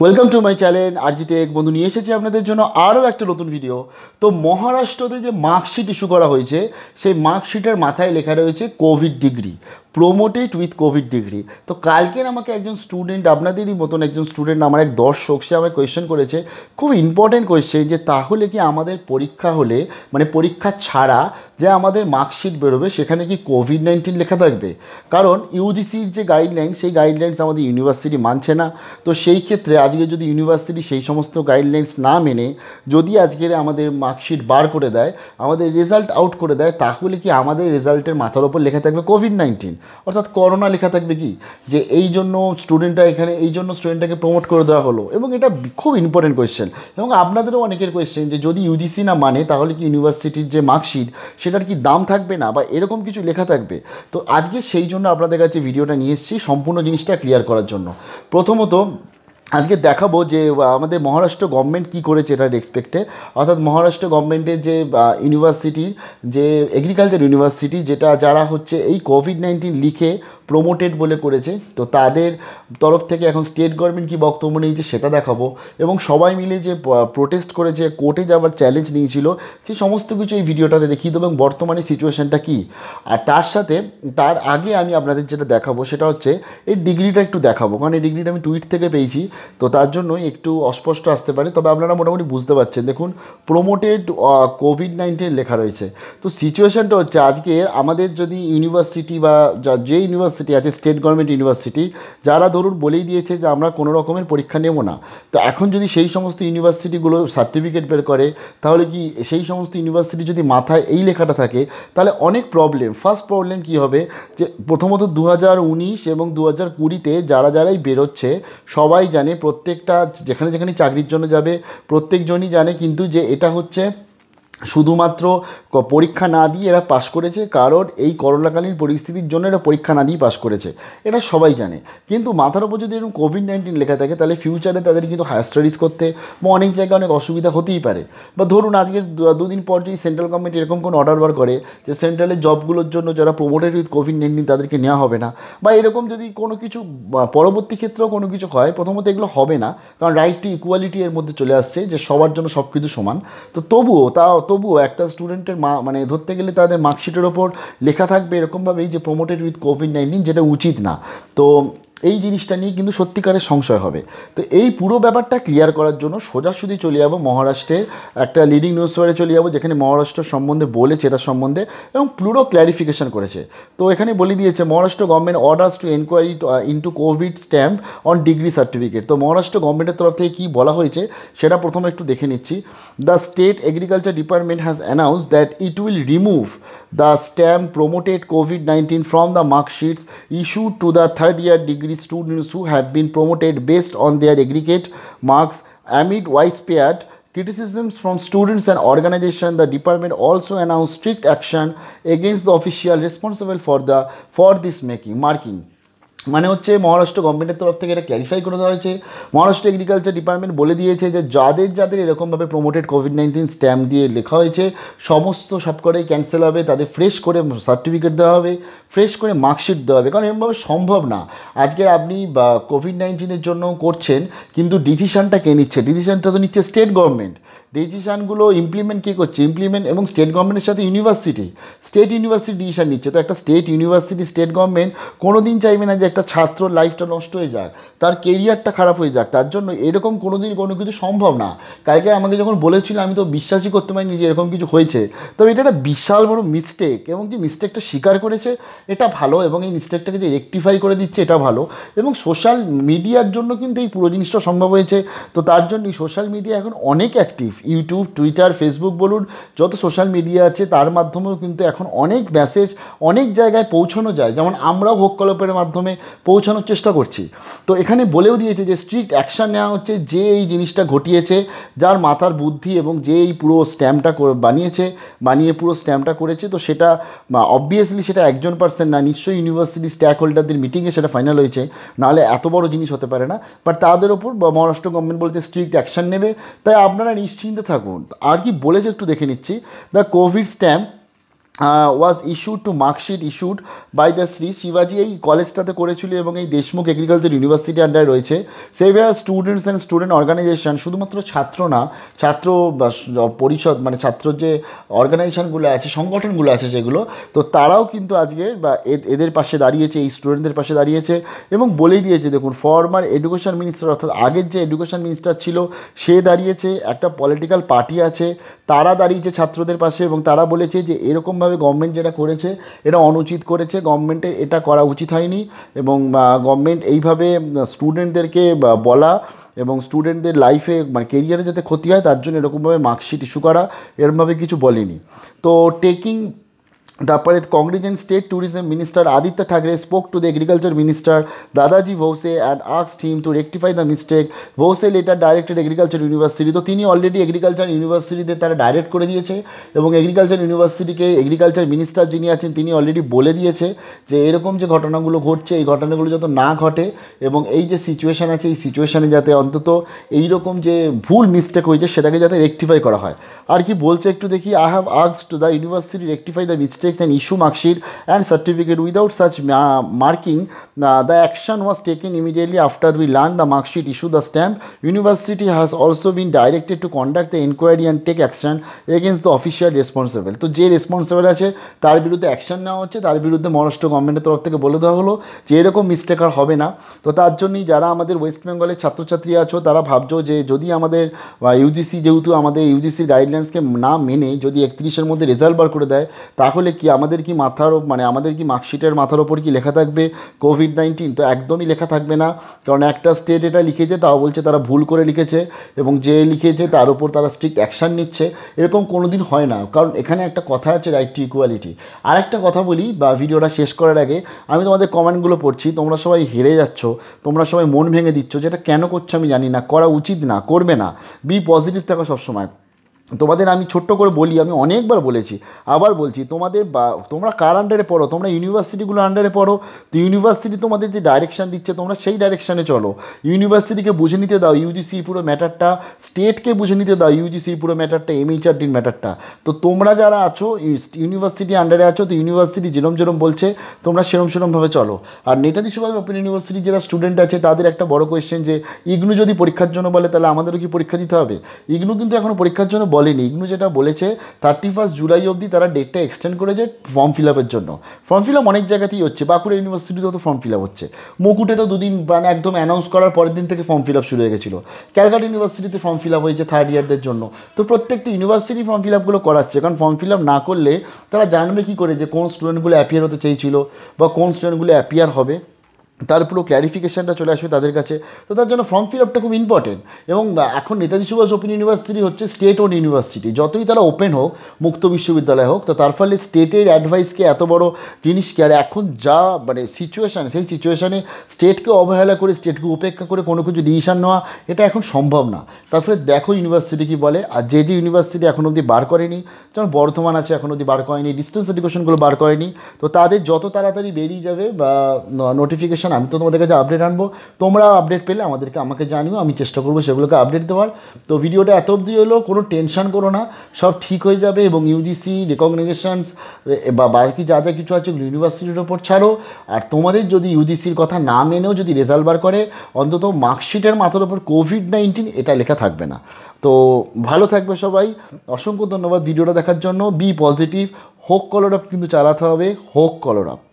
welcome to my channel G Tech বন্ধু নিয়ে এসেছি আপনাদের জন্য আরও একটা নতুন ভিডিও তো মহারাষ্ট্রতে যে মার্কশিট ইস্যু করা হয়েছে সেই মার্কশিটের মাথায় লেখা রয়েছে COVID degree promoted with COVID degree তো কালকের আমাকে একজন স্টুডেন্ট আপনাদেরই মতন একজন স্টুডেন্ট আমার এক দর্শক সে আমায় কোয়েশ্চেন করেছে খুব ইম্পর্টেন্ট কোয়েশ্চেন যে তাহলে কি আমাদের পরীক্ষা হলে মানে পরীক্ষা ছাড়া যে আমাদের মার্কশিট বেরোবে সেখানে কি কোভিড নাইন্টিন লেখা থাকবে কারণ ইউজিসির যে গাইডলাইন সেই গাইডলাইন্স আমাদের ইউনিভার্সিটি মানছে না তো সেই ক্ষেত্রে আজকে যদি ইউনিভার্সিটি সেই সমস্ত গাইডলাইন্স না মেনে যদি আজকের আমাদের মার্কশিট বার করে দেয় আমাদের রেজাল্ট আউট করে দেয় তাহলে কি আমাদের রেজাল্টের মাথার ওপর লেখা থাকবে কোভিড নাইন্টিন অর্থাৎ করোনা লেখা থাকবে কি যে এই জন্য স্টুডেন্টটা এখানে এই জন্য স্টুডেন্টটাকে প্রমোট করে দেওয়া হলো এবং এটা খুব ইম্পর্টেন্ট কোয়েশ্চেন এবং আপনাদেরও অনেকের কোয়েশ্চেন যে যদি ইউজিসি না মানে তাহলে কি ইউনিভার্সিটির যে মার্কশিট সেটার কি দাম থাকবে না বা এরকম কিছু লেখা থাকবে তো আজকে সেই জন্য আপনাদের কাছে ভিডিওটা নিয়ে এসেছি সম্পূর্ণ জিনিসটা ক্লিয়ার করার জন্য প্রথমত আজকে দেখাবো যে আমাদের মহারাষ্ট্র গভর্নমেন্ট কী করেছে এটার রেসপেক্টে অর্থাৎ মহারাষ্ট্র গভর্নমেন্টের যে ইউনিভার্সিটির যে এগ্রিকালচার ইউনিভার্সিটি যেটা যারা হচ্ছে এই কোভিড নাইন্টিন লিখে প্রমোটেড বলে করেছে তো তাদের তরফ থেকে এখন স্টেট গভর্নমেন্ট কি বক্তব্য নিয়েছে সেটা দেখাবো এবং সবাই মিলে যে প্রোটেস্ট করে যে কোর্টে যাওয়ার চ্যালেঞ্জ নিয়েছিল সেই সমস্ত কিছু এই ভিডিওটাতে দেখিয়ে দেবো এবং বর্তমানে সিচুয়েশানটা কী আর তার সাথে তার আগে আমি আপনাদের যেটা দেখাবো সেটা হচ্ছে এই ডিগ্রিটা একটু দেখাবো কারণ এই ডিগ্রিটা আমি টুইট থেকে পেয়েছি তো তার জন্যই একটু অস্পষ্ট আসতে পারে তবে আপনারা মোটামুটি বুঝতে পারছেন দেখুন প্রোমোটেড কোভিড নাইন্টিন লেখা রয়েছে তো সিচুয়েশানটা হচ্ছে আজকে আমাদের যদি ইউনিভার্সিটি বা যে ইউনিভার্সিটি আছে স্টেট গভর্নমেন্ট ইউনিভার্সিটি যারা তরুণ বলেই দিয়েছে যে আমরা কোনো রকমের পরীক্ষা নেব না তো এখন যদি সেই সমস্ত ইউনিভার্সিটিগুলো সার্টিফিকেট বের করে তাহলে কি সেই সমস্ত ইউনিভার্সিটি যদি মাথায় এই লেখাটা থাকে তাহলে অনেক প্রবলেম ফার্স্ট প্রবলেম কি হবে যে প্রথমত দু এবং দু হাজার কুড়িতে যারা যারাই বেরোচ্ছে সবাই জানে প্রত্যেকটা যেখানে যেখানে চাকরির জন্য যাবে প্রত্যেকজনই জানে কিন্তু যে এটা হচ্ছে শুধুমাত্র পরীক্ষা না দিয়ে এরা পাশ করেছে কারণ এই করোনাকালীন পরিস্থিতির জন্য এরা পরীক্ষা না দিয়ে পাশ করেছে এটা সবাই জানে কিন্তু মাথার উপর যদি এরকম কোভিড নাইন্টিন লেখা থাকে তাহলে ফিউচারে তাদের কিন্তু হায়ার স্টাডিজ করতে বা অনেক জায়গায় অনেক অসুবিধা হতেই পারে বা ধরুন আজকের দুদিন পর যদি সেন্ট্রাল গভর্নমেন্ট এরকম কোনো অর্ডার বার করে যে সেন্ট্রালের জবগুলোর জন্য যারা প্রমোটেড উইথ কোভিড নাইন্টিন তাদেরকে নেওয়া হবে না বা এরকম যদি কোনো কিছু পরবর্তী ক্ষেত্রেও কোনো কিছু হয় প্রথমত এগুলো হবে না কারণ রাইট টু ইকুয়ালিটি এর মধ্যে চলে আসছে যে সবার জন্য সব কিছু সমান তো তবুও তা তবুও একটা স্টুডেন্টের মা মানে ধরতে গেলে তাদের মার্কশিটের ওপর লেখা থাকবে এরকমভাবেই যে প্রমোটেড উইথ কোভিড নাইন্টিন যেটা উচিত না তো এই জিনিসটা নিয়ে কিন্তু সত্যিকারের সংশয় হবে তো এই পুরো ব্যাপারটা ক্লিয়ার করার জন্য সোজাসুজি চলে যাবো মহারাষ্ট্রের একটা লিডিং নিউজ পেপারে চলে যাবো যেখানে মহারাষ্ট্র সম্বন্ধে বলেছে এটা সম্বন্ধে এবং প্লুরো ক্ল্যারিফিকেশন করেছে তো এখানে বলে দিয়েছে Maharashtra government orders to enquiry into COVID stamp on degree certificate তো মহারাষ্ট্র গভর্নমেন্টের তরফ থেকে কী বলা হয়েছে সেটা প্রথমে একটু দেখে নিচ্ছি the state agriculture department has announce that it will remove the stamp promoted COVID-19 from the mark sheets issued to the third year degree students who have been promoted based on their aggregate marks amid widespread criticisms from students and organization the department also announced strict action against the official responsible for the for this making marking মানে হচ্ছে মহারাষ্ট্র গভর্নমেন্টের তরফ থেকে এটা clarify করে দেওয়া হয়েছে Maharashtra agriculture department বলে দিয়েছে যে যাদের যাদের এরকমভাবে প্রমোটেড কোভিড নাইন্টিন স্ট্যাম্প দিয়ে লেখা হয়েছে সমস্ত সবকটাই ক্যান্সেল হবে তাদের ফ্রেশ করে সার্টিফিকেট দেওয়া হবে ফ্রেশ করে মার্কশিট দেওয়া হবে কারণ এরকমভাবে সম্ভব না আজকে আপনি কোভিড নাইন্টিনের জন্য করছেন কিন্তু ডিসিশানটা কে নিচ্ছে ডিসিশানটা তো নিচ্ছে স্টেট গভর্নমেন্ট ডিসিশানগুলো ইমপ্লিমেন্ট কী করছে ইমপ্লিমেন্ট এবং স্টেট গভর্নমেন্টের সাথে ইউনিভার্সিটি স্টেট ইউনিভার্সিটি ডিসিশান নিচ্ছে তো একটা স্টেট ইউনিভার্সিটি স্টেট গভর্নমেন্ট কোনো দিন চাইবে না যে একটা ছাত্র লাইফটা নষ্ট হয়ে যাক তার কেরিয়ারটা খারাপ হয়ে যাক তার জন্য এরকম কোনো দিন কোনো কিছু সম্ভব না কালকে আমাকে যখন বলেছিল আমি তো বিশ্বাসই করতে পারিনি যে এরকম কিছু হয়েছে তবে এটা একটা বিশাল বড় মিস্টেক এবং যে মিস্টেকটা স্বীকার করেছে এটা ভালো এবং এই মিস্টেকটাকে যে রেকটিফাই করে দিচ্ছে এটা ভালো এবং সোশ্যাল মিডিয়ার জন্য কিন্তু এই পুরো জিনিসটা সম্ভব হয়েছে তো তার জন্য সোশ্যাল মিডিয়া এখন অনেক অ্যাক্টিভ ইউটিউব টুইটার ফেসবুক বলুন যত সোশ্যাল মিডিয়া আছে তার মাধ্যমেও কিন্তু এখন অনেক মেসেজ অনেক জায়গায় পৌঁছানো যায় যেমন আমরাও হোককলপের মাধ্যমে পৌঁছানোর চেষ্টা করছি তো এখানে বলেও দিয়েছে যে স্ট্রিক্ট অ্যাকশান নেওয়া হচ্ছে যে এই জিনিসটা ঘটিয়েছে যার মাথার বুদ্ধি এবং যে এই পুরো স্ট্যাম্পটা বানিয়েছে বানিয়ে পুরো স্ট্যাম্পটা করেছে তো সেটা অবভিয়াসলি সেটা একজন পার্সেন্ট না নিশ্চয়ই ইউনিভার্সিটি স্ট্যাক হোল্ডারদের মিটিংয়ে সেটা ফাইনাল হয়েছে নাহলে এত বড় জিনিস হতে পারে না বাট তাদের ওপর মহারাষ্ট্র গভর্নমেন্ট বলছে স্ট্রিক্ট অ্যাকশান নেবে তাই আপনারা নিশ্চয়ই নিশ্চিন্তে থাকুন আর কি বলেছে একটু দেখে নিচ্ছি the COVID stamp was issued to marksheet issued by the Shri শিবাজি এই কলেজটাতে করেছিল এবং এই দেশমুখ এগ্রিকালচার ইউনিভার্সিটি আন্ডারে রয়েছে several students and student organization শুধুমাত্র ছাত্র না ছাত্র পরিষদ মানে ছাত্র যে অর্গানাইজেশানগুলো আছে সংগঠনগুলো আছে যেগুলো তো তারাও কিন্তু আজকে বা এদের পাশে দাঁড়িয়েছে এই স্টুডেন্টদের পাশে দাঁড়িয়েছে এবং বলেই দিয়েছে দেখুন ফর্মার এডুকেশন মিনিস্টার অর্থাৎ আগের যে এডুকেশন মিনিস্টার ছিল সে দাঁড়িয়েছে একটা পলিটিক্যাল পার্টি আছে তারা দাঁড়িয়েছে ছাত্রদের পাশে এবং তারা বলেছে যে এরকমভাবে নিশ্চিতভাবে গভর্নমেন্ট যেটা করেছে এটা অনুচিত করেছে গভর্নমেন্টের এটা করা উচিত হয়নি এবং গভর্নমেন্ট এইভাবে স্টুডেন্টদেরকে বলা এবং স্টুডেন্টদের লাইফে মানে কেরিয়ারে যাতে ক্ষতি হয় তার জন্য এরকমভাবে মার্কশিট ইস্যু করা এরমভাবে কিছু বলেনি তো টেকিং তারপরে Congressional state tourism minister Aaditya Thackeray spoke to the agriculture minister Dadaji Bhuse and asked team to rectify the mistake Bhuse letter directed agriculture university তো তিনি অলরেডি এগ্রিকালচার ইউনিভার্সিটিতে তারা ডাইরেক্ট করে দিয়েছে এবং এগ্রিকালচার ইউনিভার্সিটিকে এগ্রিকালচার মিনিস্টার যিনি আছেন তিনি অলরেডি বলে দিয়েছে যে এরকম যে ঘটনাগুলো ঘটছে এই ঘটনাগুলো যাতে না ঘটে এবং এই যে সিচুয়েশান আছে এই সিচুয়েশানে যাতে অন্তত এই রকম যে ভুল মিস্টেক হয়েছে সেটাকে যাতে রেকটিফাই করা হয় আর কি বলছে একটু দেখি I have to the university rectify the mistake check then issue mark sheet and certificate without such uh, marking uh, the action was taken immediately after we learned the mark sheet issue the stamp university has also been directed to conduct the inquiry and take action against the official responsible to responsible তো যে responsible আছে তার বিরুদ্ধে action নেওয়া হচ্ছে তার বিরুদ্ধে মহারাষ্ট্র গভর্নমেন্টের তরফ থেকে বলে দেওয়া হলো যে এরকম মিস্টেক আর হবে না তো তার জন্যই যারা আমাদের ওয়েস্ট বেঙ্গলের ছাত্রছাত্রী আছো তারা ভাবছো যে যদি আমাদের ইউজিসি যেহেতু আমাদের ইউজিসির গাইডলাইন্সকে না মেনে যদি একত্রিশের মধ্যে রেজাল্ট বার করে দেয় তাহলে কি আমাদের কি মাথার মানে আমাদের কি মার্কশিটের মাথার ওপর কি লেখা থাকবে কোভিড নাইন্টিন তো একদমই লেখা থাকবে না কারণ একটা স্টেট এটা লিখেছে তাও বলছে তারা ভুল করে লিখেছে এবং যে লিখেছে তার উপর তারা স্ট্রিক্ট অ্যাকশান নিচ্ছে এরকম কোনো দিন হয় না কারণ এখানে একটা কথা আছে রাইট টু ইকুয়ালিটি আর একটা কথা বলি বা ভিডিওটা শেষ করার আগে আমি তোমাদের কমেন্টগুলো পড়ছি তোমরা সবাই হেরে যাচ্ছ তোমরা সবাই মন ভেঙে দিচ্ছ যেটা কেন করছো আমি জানি না করা উচিত না করবে না বি পজিটিভ থাকো সবসময় তোমাদের আমি ছোট্ট করে বলি আমি অনেকবার বলেছি আবার বলছি তোমাদের বা তোমরা কার আন্ডারে পড়ো তোমরা ইউনিভার্সিটিগুলো আন্ডারে পড়ো তো ইউনিভার্সিটি তোমাদের যে ডাইরেকশান দিচ্ছে তোমরা সেই ডাইরেকশানে চলো ইউনিভার্সিটিকে বুঝে নিতে দাও ইউজিসি পুরো ম্যাটারটা স্টেটকে বুঝে নিতে দাও ইউজিসি পুরো ম্যাটারটা এমএইচআরডির ম্যাটারটা তো তোমরা যারা আছো ইউনিভার্সিটি আন্ডারে আছো তো ইউনিভার্সিটি যেরম যেরম বলছে তোমরা সেরম সেরমভাবে চলো আর নেতাজি সুভাষ ওপেন ইউনিভার্সিটির যারা স্টুডেন্ট আছে তাদের একটা বড় কোয়েশ্চেন যে ইগনু যদি পরীক্ষার জন্য বলে তাহলে আমাদেরও কি পরীক্ষা দিতে হবে ইগনু কিন্তু এখন পরীক্ষার জন্য বলেনি ইগনু যেটা বলেছে থার্টি ফার্স্ট জুলাই অবধি তারা ডেটটা এক্সটেন্ড করেছে ফর্ম ফিল আপের জন্য ফর্ম ফিল আপ অনেক জায়গাতেই হচ্ছে বাঁকুড়া ইউনিভার্সিটিতেও তো ফর্ম ফিল আপ হচ্ছে মুকুটে তো দুদিন মানে একদম অ্যানাউন্স করার পরের দিন থেকে ফর্ম ফিল আপ শুরু হয়ে গেছিলো ক্যালকাটা ইউনিভার্সিটিতে ফর্ম ফিল আপ হয়েছে থার্ড ইয়ারদের জন্য তো প্রত্যেকটি ইউনিভার্সিটি ফর্ম ফিল আপগুলো করাচ্ছে কারণ ফর্ম ফিল আপ না করলে তারা জানবে কী করে যে কোন স্টুডেন্টগুলো অ্যাপিয়ার হতে চেয়েছিল বা কোন স্টুডেন্টগুলো অ্যাপিয়ার হবে তার পুরো ক্ল্যারিফিকেশানটা চলে আসবে তাদের কাছে তো তার জন্য ফর্ম ফিল আপটা খুব ইম্পর্টেন্ট এবং এখন নেতাজি সুভাষ ওপেন ইউনিভার্সিটি হচ্ছে স্টেট ওন ইউনিভার্সিটি যতই তারা ওপেন হোক মুক্ত বিশ্ববিদ্যালয় হোক তো তার ফলে স্টেটের অ্যাডভাইসকে এত বড় জিনিসকে আর এখন যা মানে সিচুয়েশান সেই সিচুয়েশানে স্টেটকে অবহেলা করে স্টেটকে উপেক্ষা করে কোনো কিছু ডিসিশান নেওয়া এটা এখন সম্ভব না তার ফলে দেখো ইউনিভার্সিটি কি বলে আর যে যে ইউনিভার্সিটি এখন অবধি বার করেনি যেমন বর্ধমান আছে এখন অবধি বার করেনি ডিস্টেন্স এডুকেশনগুলো বার করেনি তো তাদের যত তাড়াতাড়ি বেরিয়ে যাবে বা নোটিফিকেশান নোটিফিকেশান আমি তো তোমাদের কাছে আপডেট আনবো তোমরা আপডেট পেলে আমাদেরকে আমাকে জানিও আমি চেষ্টা করবো সেগুলোকে আপডেট দেওয়ার তো ভিডিওটা এত অবধি হলো কোনো টেনশন করো না সব ঠিক হয়ে যাবে এবং ইউজিসি রেকগনাইজেশনস বা বাকি যা যা কিছু আছে ইউনিভার্সিটির ওপর ছাড়ো আর তোমাদের যদি ইউজিসির কথা না মেনেও যদি রেজাল্ট বার করে অন্তত মার্কশিটের মাথার ওপর কোভিড নাইন্টিন এটা লেখা থাকবে না তো ভালো থাকবে সবাই অসংখ্য ধন্যবাদ ভিডিওটা দেখার জন্য বি পজিটিভ হোক কলর আপ কিন্তু চালাতে হবে হোক কলর আপ